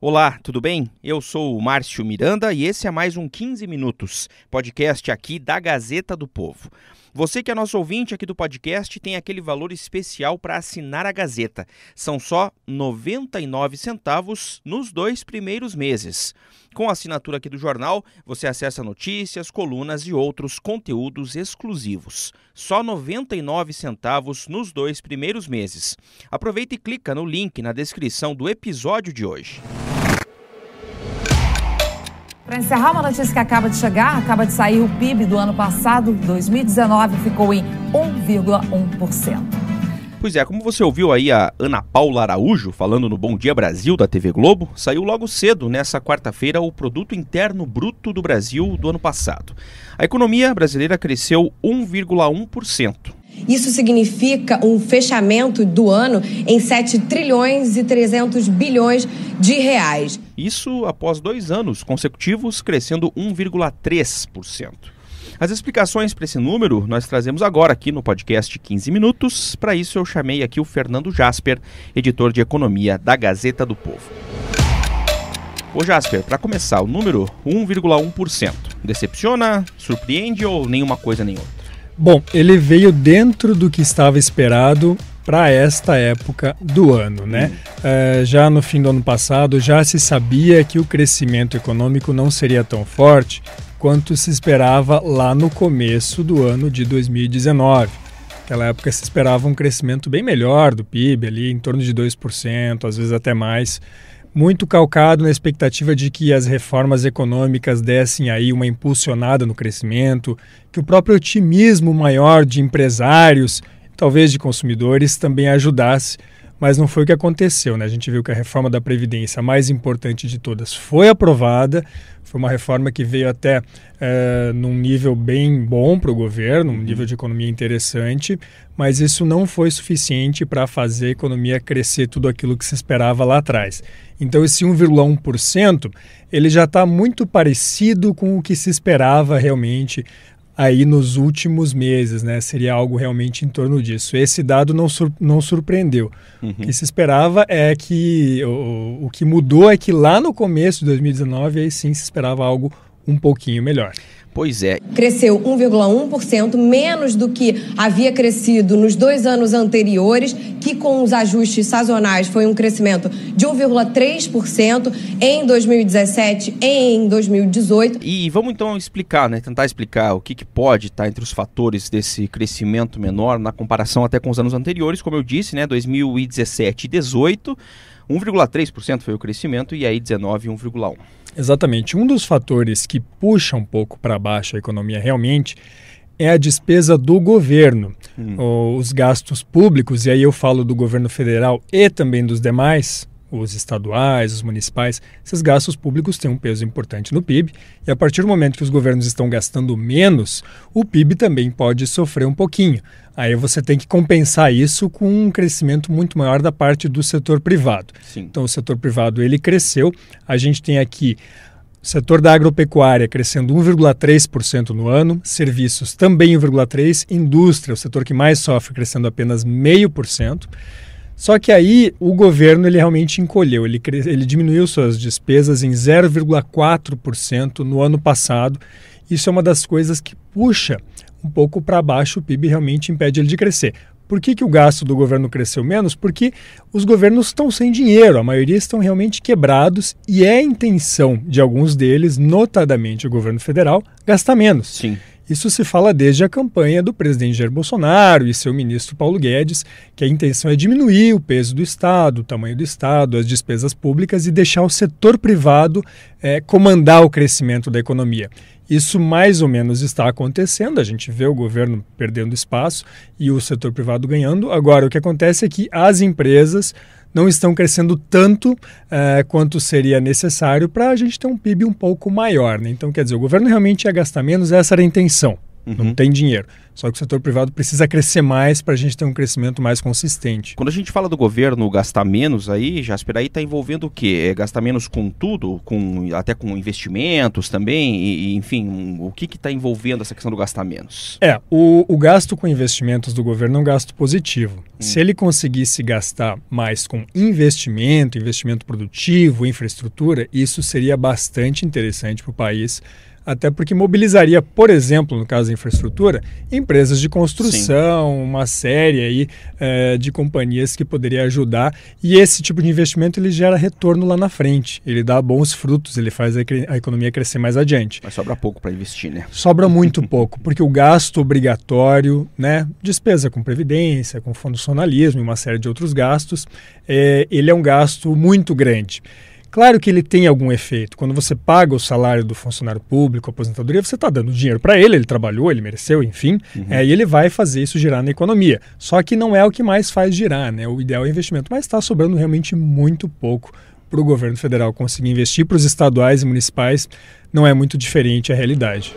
Olá, tudo bem? Eu sou o Márcio Miranda e esse é mais um 15 Minutos, podcast aqui da Gazeta do Povo. Você que é nosso ouvinte aqui do podcast tem aquele valor especial para assinar a Gazeta. São só 99 centavos nos dois primeiros meses. Com a assinatura aqui do jornal, você acessa notícias, colunas e outros conteúdos exclusivos. Só 99 centavos nos dois primeiros meses. Aproveita e clica no link na descrição do episódio de hoje encerrar, uma notícia que acaba de chegar: acaba de sair o PIB do ano passado, 2019, ficou em 1,1%. Pois é, como você ouviu aí a Ana Paula Araújo falando no Bom Dia Brasil da TV Globo, saiu logo cedo nessa quarta-feira o Produto Interno Bruto do Brasil do ano passado. A economia brasileira cresceu 1,1%. Isso significa um fechamento do ano em 7 trilhões e 300 bilhões de reais. Isso após dois anos consecutivos crescendo 1,3%. As explicações para esse número nós trazemos agora aqui no podcast 15 Minutos. Para isso, eu chamei aqui o Fernando Jasper, editor de economia da Gazeta do Povo. Ô Jasper, para começar, o número 1,1%. Decepciona, surpreende ou nenhuma coisa nenhuma? Bom, ele veio dentro do que estava esperado para esta época do ano, né? Uh, já no fim do ano passado, já se sabia que o crescimento econômico não seria tão forte quanto se esperava lá no começo do ano de 2019. Naquela época se esperava um crescimento bem melhor do PIB, ali em torno de 2%, às vezes até mais muito calcado na expectativa de que as reformas econômicas dessem aí uma impulsionada no crescimento, que o próprio otimismo maior de empresários, talvez de consumidores, também ajudasse. Mas não foi o que aconteceu, né? A gente viu que a reforma da Previdência, a mais importante de todas, foi aprovada, foi uma reforma que veio até é, num nível bem bom para o governo, um uhum. nível de economia interessante, mas isso não foi suficiente para fazer a economia crescer tudo aquilo que se esperava lá atrás. Então, esse 1,1% ele já está muito parecido com o que se esperava realmente aí nos últimos meses, né? Seria algo realmente em torno disso. Esse dado não, sur não surpreendeu. Uhum. O que uhum. se esperava é que o, o que mudou é que lá no começo de 2019 aí sim se esperava algo um pouquinho melhor. Pois é. Cresceu 1,1%, menos do que havia crescido nos dois anos anteriores, que com os ajustes sazonais foi um crescimento de 1,3% em 2017 e em 2018. E vamos então explicar, né? Tentar explicar o que, que pode estar entre os fatores desse crescimento menor na comparação até com os anos anteriores, como eu disse, né? 2017 e 2018. 1,3% foi o crescimento e aí 19, 1,1%. Exatamente. Um dos fatores que puxa um pouco para baixo a economia realmente é a despesa do governo. Hum. Os gastos públicos, e aí eu falo do governo federal e também dos demais, os estaduais, os municipais, esses gastos públicos têm um peso importante no PIB, e a partir do momento que os governos estão gastando menos, o PIB também pode sofrer um pouquinho. Aí você tem que compensar isso com um crescimento muito maior da parte do setor privado. Sim. Então o setor privado ele cresceu, a gente tem aqui o setor da agropecuária crescendo 1,3% no ano, serviços também 1,3%, indústria, o setor que mais sofre, crescendo apenas 0,5%. Só que aí o governo ele realmente encolheu, ele, ele diminuiu suas despesas em 0,4% no ano passado. Isso é uma das coisas que puxa um pouco para baixo o PIB realmente impede ele de crescer. Por que, que o gasto do governo cresceu menos? Porque os governos estão sem dinheiro, a maioria estão realmente quebrados e é intenção de alguns deles, notadamente o governo federal, gastar menos. Sim. Isso se fala desde a campanha do presidente Jair Bolsonaro e seu ministro Paulo Guedes, que a intenção é diminuir o peso do Estado, o tamanho do Estado, as despesas públicas e deixar o setor privado é, comandar o crescimento da economia. Isso mais ou menos está acontecendo, a gente vê o governo perdendo espaço e o setor privado ganhando. Agora, o que acontece é que as empresas não estão crescendo tanto eh, quanto seria necessário para a gente ter um PIB um pouco maior. Né? Então, quer dizer, o governo realmente ia gastar menos, essa era a intenção uhum. não tem dinheiro. Só que o setor privado precisa crescer mais para a gente ter um crescimento mais consistente. Quando a gente fala do governo gastar menos aí, Jasper, aí está envolvendo o quê? É gastar menos com tudo? Com, até com investimentos também? E, enfim, o que está envolvendo essa questão do gastar menos? É, o, o, gasto com investimentos do governo é um gasto positivo. Hum. Se ele conseguisse gastar mais com investimento, investimento produtivo, infraestrutura, isso seria bastante interessante para o país até porque mobilizaria, por exemplo, no caso da infraestrutura, empresas de construção, Sim. uma série aí é, de companhias que poderia ajudar. E esse tipo de investimento ele gera retorno lá na frente, ele dá bons frutos, ele faz a, a economia crescer mais adiante. Mas sobra pouco para investir, né? Sobra muito pouco, porque o gasto obrigatório, né, despesa com previdência, com funcionalismo e uma série de outros gastos, é, ele é um gasto muito grande. Claro que ele tem algum efeito. Quando você paga o salário do funcionário público, aposentadoria, você está dando dinheiro para ele, ele trabalhou, ele mereceu, enfim, uhum. é, e ele vai fazer isso girar na economia. Só que não é o que mais faz girar, né? O ideal é o investimento, mas está sobrando realmente muito pouco para o governo federal conseguir investir, para os estaduais e municipais não é muito diferente a realidade.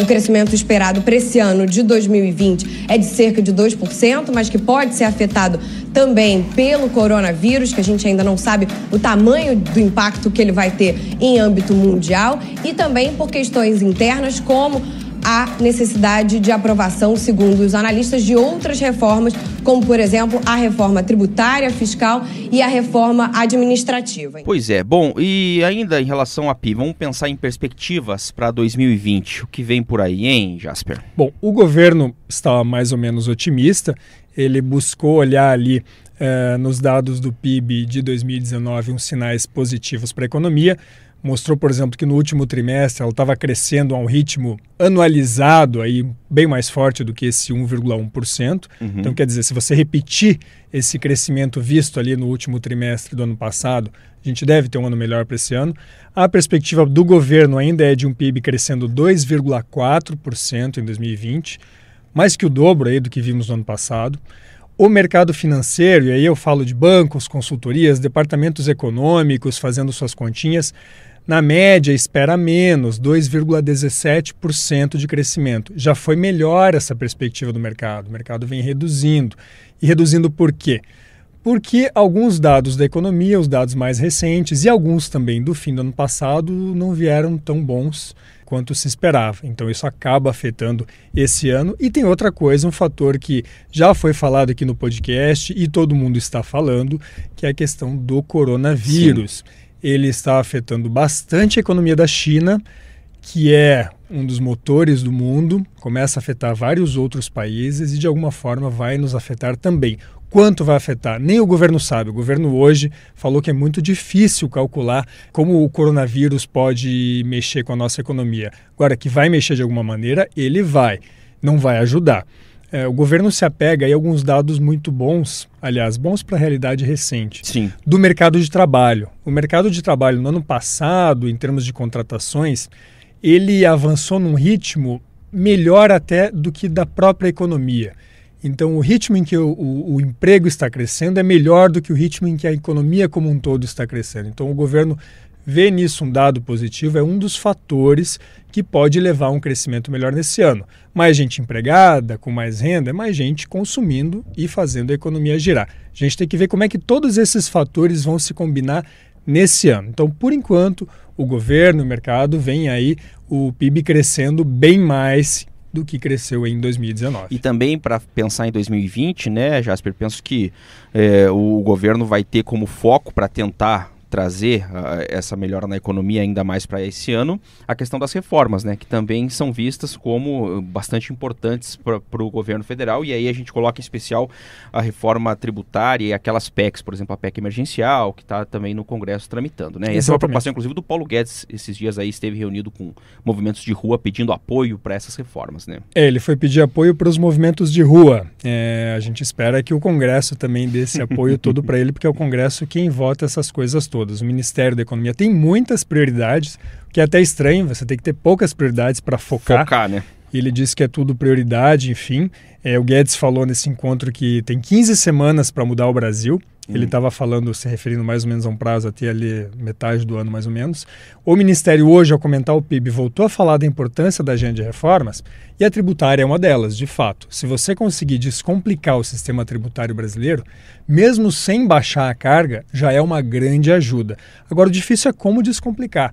O crescimento esperado para esse ano de 2020 é de cerca de 2%, mas que pode ser afetado também pelo coronavírus, que a gente ainda não sabe o tamanho do impacto que ele vai ter em âmbito mundial, e também por questões internas como há necessidade de aprovação, segundo os analistas, de outras reformas, como, por exemplo, a reforma tributária, fiscal e a reforma administrativa. Pois é. Bom, e ainda em relação à PIB vamos pensar em perspectivas para 2020. O que vem por aí, hein, Jasper? Bom, o governo está mais ou menos otimista. Ele buscou olhar ali eh, nos dados do PIB de 2019 uns sinais positivos para a economia mostrou, por exemplo, que no último trimestre ela estava crescendo a um ritmo anualizado aí bem mais forte do que esse 1,1%. Uhum. Então, quer dizer, se você repetir esse crescimento visto ali no último trimestre do ano passado, a gente deve ter um ano melhor para esse ano. A perspectiva do governo ainda é de um PIB crescendo 2,4% em 2020, mais que o dobro aí do que vimos no ano passado. O mercado financeiro, e aí eu falo de bancos, consultorias, departamentos econômicos fazendo suas continhas, na média, espera menos, 2,17% de crescimento. Já foi melhor essa perspectiva do mercado. O mercado vem reduzindo. E reduzindo por quê? Porque alguns dados da economia, os dados mais recentes e alguns também do fim do ano passado, não vieram tão bons quanto se esperava. Então isso acaba afetando esse ano. E tem outra coisa, um fator que já foi falado aqui no podcast e todo mundo está falando, que é a questão do coronavírus. Sim ele está afetando bastante a economia da China, que é um dos motores do mundo, começa a afetar vários outros países e de alguma forma vai nos afetar também. Quanto vai afetar? Nem o governo sabe. O governo hoje falou que é muito difícil calcular como o coronavírus pode mexer com a nossa economia. Agora, que vai mexer de alguma maneira, ele vai. Não vai ajudar. É, o governo se apega a alguns dados muito bons, aliás, bons para a realidade recente, Sim. do mercado de trabalho. O mercado de trabalho no ano passado, em termos de contratações, ele avançou num ritmo melhor até do que da própria economia. Então, o ritmo em que o, o, o, emprego está crescendo é melhor do que o ritmo em que a economia como um todo está crescendo. Então, o governo Ver nisso um dado positivo é um dos fatores que pode levar a um crescimento melhor nesse ano. Mais gente empregada, com mais renda, mais gente consumindo e fazendo a economia girar. A gente tem que ver como é que todos esses fatores vão se combinar nesse ano. Então, por enquanto, o governo, o mercado, vem aí o PIB crescendo bem mais do que cresceu em 2019. E também para pensar em 2020, né, Jasper, penso que é, o governo vai ter como foco para tentar trazer uh, essa melhora na economia ainda mais para esse ano, a questão das reformas, né, que também são vistas como ah, bastante importantes para o governo federal, e aí a gente coloca em especial a reforma tributária e aquelas PECs, por exemplo, a PEC emergencial, que está também no Congresso tramitando. Né? Essa é uma preocupação, inclusive, do Paulo Guedes, esses dias aí esteve reunido com movimentos de rua pedindo apoio para essas reformas. Né? É, ele foi pedir apoio para os movimentos de rua. É, a gente espera que o Congresso também dê esse apoio todo para ele, porque é o Congresso quem vota essas coisas todas todas. O Ministério da Economia tem muitas prioridades, o que é até estranho, você tem que ter poucas prioridades para focar. Focar, né? Ele disse que é tudo prioridade, enfim. É, o Guedes falou nesse encontro que tem 15 semanas para mudar o Brasil. Ele estava uhum. falando, se referindo mais ou menos a um prazo até ali metade do ano, mais ou menos. O Ministério, hoje, ao comentar o PIB, voltou a falar da importância da agenda de reformas e a tributária é uma delas, de fato. Se você conseguir descomplicar o sistema tributário brasileiro, mesmo sem baixar a carga, já é uma grande ajuda. Agora, o difícil é como descomplicar.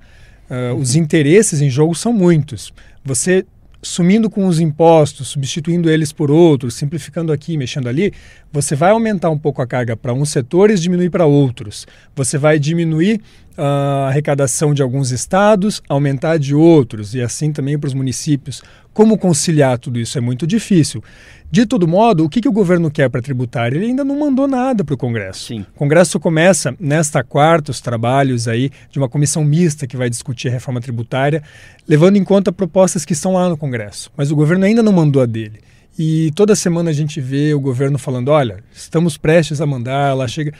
Uh, os uhum. interesses em jogo são muitos. Você sumindo com os impostos, substituindo eles por outros, simplificando aqui, mexendo ali, você vai aumentar um pouco a carga para uns setores, diminuir para outros. Você vai diminuir ah, a arrecadação de alguns estados, aumentar de outros, e assim também para os municípios. Como conciliar tudo isso é muito difícil. De todo modo, o que, que o governo quer para tributar? Ele ainda não mandou nada para o Congresso. Sim. O Congresso começa nesta quarta os trabalhos aí de uma comissão mista que vai discutir a reforma tributária, levando em conta propostas que estão lá no Congresso. Mas o governo ainda não mandou a dele. E toda semana a gente vê o governo falando: olha, estamos prestes a mandar, lá chega.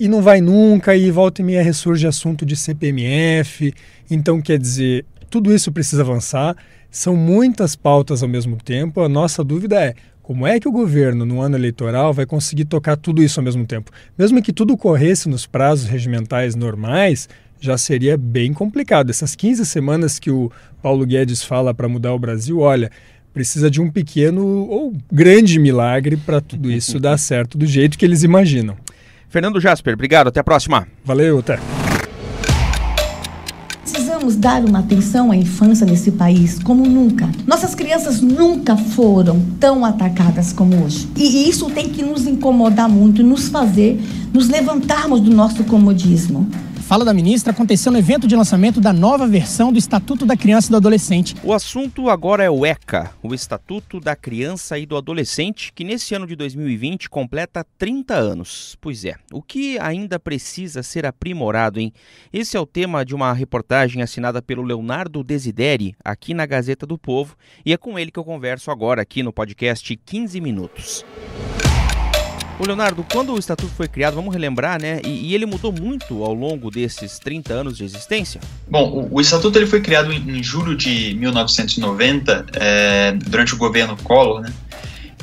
E não vai nunca, e volta e meia ressurge assunto de CPMF. Então, quer dizer, tudo isso precisa avançar são muitas pautas ao mesmo tempo. A nossa dúvida é como é que o governo, no ano eleitoral, vai conseguir tocar tudo isso ao mesmo tempo? Mesmo que tudo corresse nos prazos regimentais normais, já seria bem complicado. Essas 15 semanas que o Paulo Guedes fala para mudar o Brasil, olha, precisa de um pequeno ou grande milagre para tudo isso dar certo do jeito que eles imaginam. Fernando Jasper, obrigado, até a próxima. Valeu, até precisamos dar uma atenção à infância nesse país como nunca. Nossas crianças nunca foram tão atacadas como hoje. E isso tem que nos incomodar muito, e nos fazer nos levantarmos do nosso comodismo fala da ministra aconteceu no evento de lançamento da nova versão do Estatuto da Criança e do Adolescente. O assunto agora é o ECA, o Estatuto da Criança e do Adolescente, que nesse ano de 2020 completa 30 anos. Pois é, o que ainda precisa ser aprimorado, hein? Esse é o tema de uma reportagem assinada pelo Leonardo Desideri, aqui na Gazeta do Povo, e é com ele que eu converso agora aqui no podcast 15 Minutos. O Leonardo, quando o estatuto foi criado, vamos relembrar, né? E, e, ele mudou muito ao longo desses 30 anos de existência? Bom, o, o estatuto ele foi criado em, em julho de 1990, é, durante o governo Collor, né?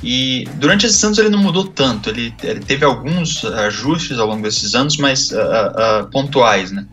E durante esses anos ele não mudou tanto, ele, ele teve alguns ajustes ao longo desses anos, mas uh, uh, pontuais, né?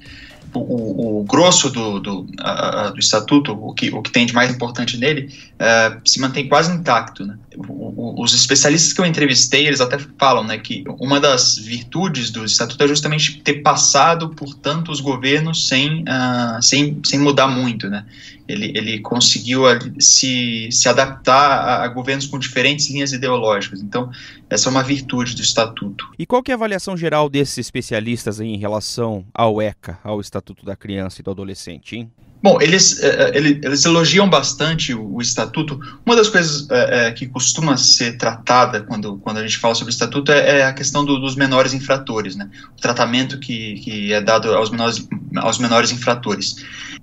o, o, grosso do, do, uh, do estatuto, o que, o que tem de mais importante nele, uh, se mantém quase intacto. Né? O, os especialistas que eu entrevistei, eles até falam né, que uma das virtudes do estatuto é justamente ter passado por tantos governos sem, uh, sem, sem mudar muito. Né? ele, ele conseguiu se, se adaptar a, a, governos com diferentes linhas ideológicas. Então, essa é uma virtude do Estatuto. E qual é a avaliação geral desses especialistas em relação ao ECA, ao Estatuto da Criança e do Adolescente, hein? Bom, eles, é, é, eles elogiam bastante o, estatuto. Uma das coisas é, que costuma ser tratada quando, quando a gente fala sobre o estatuto é, a questão do, dos menores infratores, né? O tratamento que, que é dado aos menores, aos menores infratores.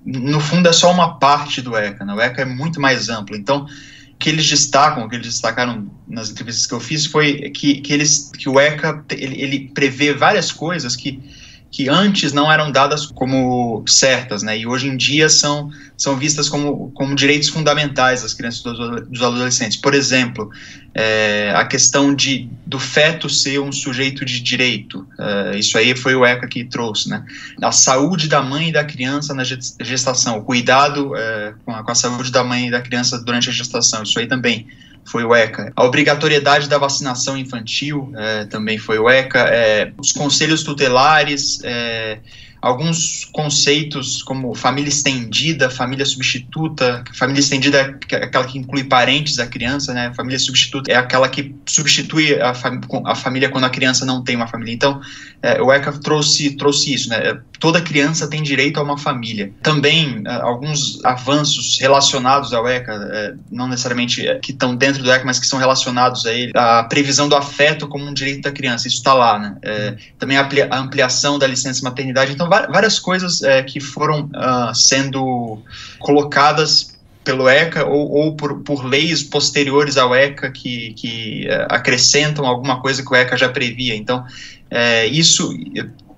No fundo, é só uma parte do ECA, né? O ECA é muito mais amplo. Então, o que eles destacam, o que eles destacaram nas entrevistas que eu fiz foi que, que, eles, que o ECA ele, ele prevê várias coisas que que antes não eram dadas como certas, né? E hoje em dia são, são vistas como, como direitos fundamentais das crianças e dos, adolescentes. Por exemplo, é, a questão de, do feto ser um sujeito de direito. É, isso aí foi o ECA que trouxe, né? A saúde da mãe e da criança na gestação, o cuidado é, com, a, com a saúde da mãe e da criança durante a gestação, isso aí também foi o ECA. A obrigatoriedade da vacinação infantil é, também foi o ECA. É, os conselhos tutelares. É, alguns conceitos como família estendida, família substituta. Família estendida é aquela que inclui parentes da criança, né? Família substituta é aquela que substitui a, fam a família quando a criança não tem uma família. Então, é, o ECA trouxe, trouxe isso, né? É, toda criança tem direito a uma família. Também é, alguns avanços relacionados ao ECA, é, não necessariamente é, que estão dentro do ECA, mas que são relacionados a ele. A previsão do afeto como um direito da criança, isso está lá, né? É, também a, a ampliação da licença maternidade. Então, várias coisas é, que foram uh, sendo colocadas pelo ECA ou, ou por, por, leis posteriores ao ECA que, que uh, acrescentam alguma coisa que o ECA já previa. Então, é, isso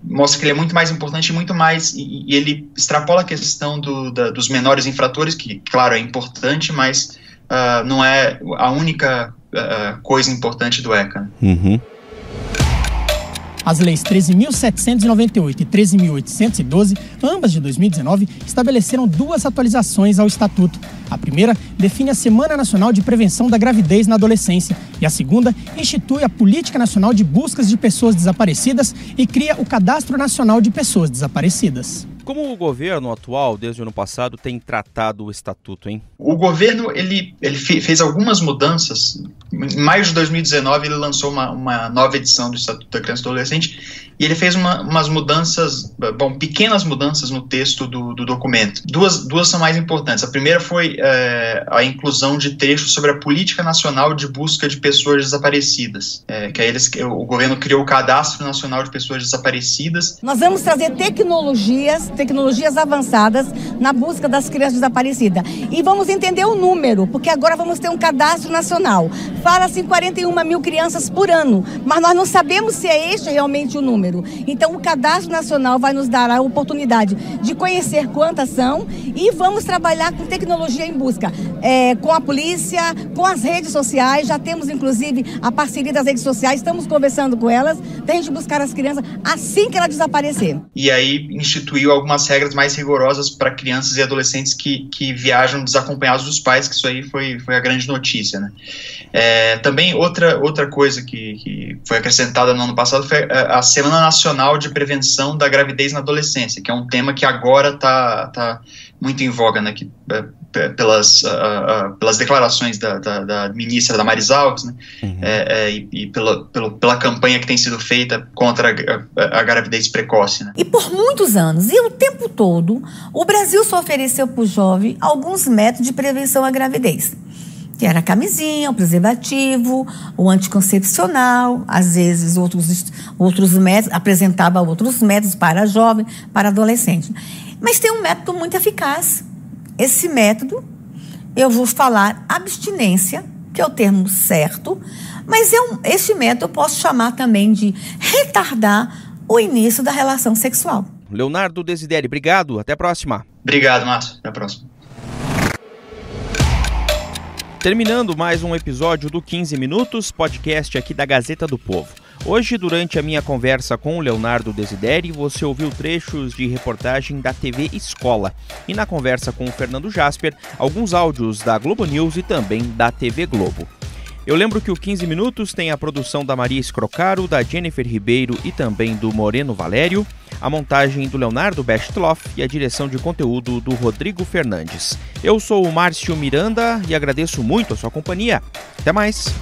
mostra que ele é muito mais importante, muito mais, e, e ele extrapola a questão do, da, dos menores infratores, que, claro, é importante, mas uh, não é a única uh, coisa importante do ECA. Né? Uhum. As leis 13.798 e 13.812, ambas de 2019, estabeleceram duas atualizações ao Estatuto. A primeira define a Semana Nacional de Prevenção da Gravidez na Adolescência e a segunda institui a Política Nacional de Buscas de Pessoas Desaparecidas e cria o Cadastro Nacional de Pessoas Desaparecidas. Como o governo atual, desde o ano passado, tem tratado o estatuto, hein? O governo ele, ele fez algumas mudanças. Em maio de 2019, ele lançou uma, uma nova edição do Estatuto da Criança e do Adolescente e ele fez uma, umas mudanças, bom, pequenas mudanças no texto do, do documento. Duas, duas são mais importantes. A primeira foi é, a inclusão de trechos sobre a política nacional de busca de pessoas desaparecidas, é, que aí eles, o governo criou o Cadastro Nacional de Pessoas Desaparecidas. Nós vamos trazer tecnologias, tecnologias avançadas na busca das crianças desaparecidas. E vamos entender o número, porque agora vamos ter um cadastro nacional. Fala-se em 41 mil crianças por ano, mas nós não sabemos se é este realmente o número. Então, o Cadastro Nacional vai nos dar a oportunidade de conhecer quantas são e vamos trabalhar com tecnologia em busca, é, com a polícia, com as redes sociais. Já temos, inclusive, a parceria das redes sociais, estamos conversando com elas para a gente buscar as crianças assim que ela desaparecer. E aí, instituiu algumas regras mais rigorosas para crianças e adolescentes que, que viajam desacompanhados dos pais, que isso aí foi, foi a grande notícia, né? É, também outra, outra coisa que, que foi acrescentada no ano passado foi a, é, a semana Nacional de Prevenção da Gravidez na Adolescência, que é um tema que agora está tá muito em voga, né, que, é, é, pelas, uh, uh, pelas declarações da, da, da ministra da Marisalves, né, uhum. é, é, e, e pela, pelo, pela campanha que tem sido feita contra a, a, a gravidez precoce. Né. E por muitos anos, e o tempo todo, o Brasil só ofereceu para o jovem alguns métodos de prevenção à gravidez que era a camisinha, o preservativo, o anticoncepcional, às vezes outros, outros métodos, apresentava outros métodos para jovem, para adolescente. Mas tem um método muito eficaz. Esse método, eu vou falar abstinência, que é o termo certo, mas eu, é esse método eu posso chamar também de retardar o início da relação sexual. Leonardo Desideri, obrigado, até a próxima. Obrigado, Márcio, até a próxima. Terminando mais um episódio do 15 Minutos, podcast aqui da Gazeta do Povo. Hoje, durante a minha conversa com o Leonardo Desideri, você ouviu trechos de reportagem da TV Escola. E na conversa com o Fernando Jasper, alguns áudios da Globo News e também da TV Globo. Eu lembro que o 15 Minutos tem a produção da Maria Escrocaro, da Jennifer Ribeiro e também do Moreno Valério, a montagem do Leonardo Bestloff e a direção de conteúdo do Rodrigo Fernandes. Eu sou o Márcio Miranda e agradeço muito a sua companhia. Até mais!